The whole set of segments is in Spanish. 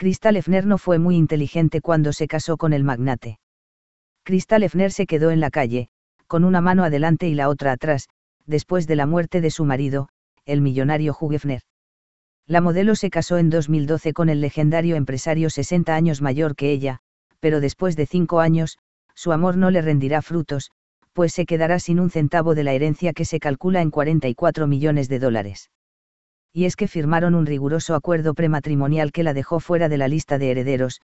Crystal Efner no fue muy inteligente cuando se casó con el magnate. Crystal Efner se quedó en la calle, con una mano adelante y la otra atrás, después de la muerte de su marido, el millonario Hugh La modelo se casó en 2012 con el legendario empresario 60 años mayor que ella, pero después de cinco años, su amor no le rendirá frutos, pues se quedará sin un centavo de la herencia que se calcula en 44 millones de dólares y es que firmaron un riguroso acuerdo prematrimonial que la dejó fuera de la lista de herederos,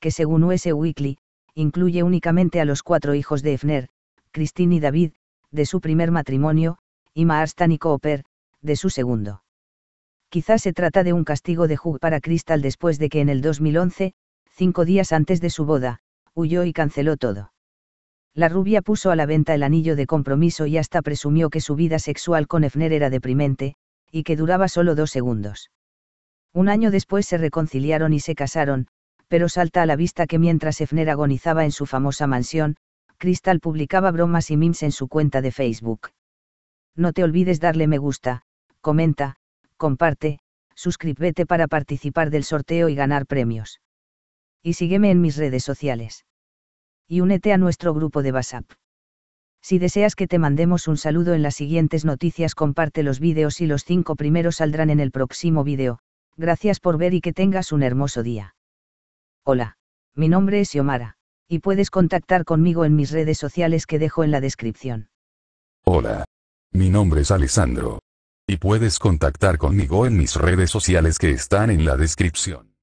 que según US Weekly, incluye únicamente a los cuatro hijos de Efner, Christine y David, de su primer matrimonio, y Maarstan y Cooper, de su segundo. Quizás se trata de un castigo de Hugh para Crystal después de que en el 2011, cinco días antes de su boda, huyó y canceló todo. La rubia puso a la venta el anillo de compromiso y hasta presumió que su vida sexual con Efner era deprimente, y que duraba solo dos segundos. Un año después se reconciliaron y se casaron, pero salta a la vista que mientras Efner agonizaba en su famosa mansión, Crystal publicaba bromas y memes en su cuenta de Facebook. No te olvides darle me gusta, comenta, comparte, suscríbete para participar del sorteo y ganar premios. Y sígueme en mis redes sociales. Y únete a nuestro grupo de WhatsApp. Si deseas que te mandemos un saludo en las siguientes noticias comparte los vídeos y los cinco primeros saldrán en el próximo vídeo, gracias por ver y que tengas un hermoso día. Hola, mi nombre es Yomara. y puedes contactar conmigo en mis redes sociales que dejo en la descripción. Hola, mi nombre es Alessandro. Y puedes contactar conmigo en mis redes sociales que están en la descripción.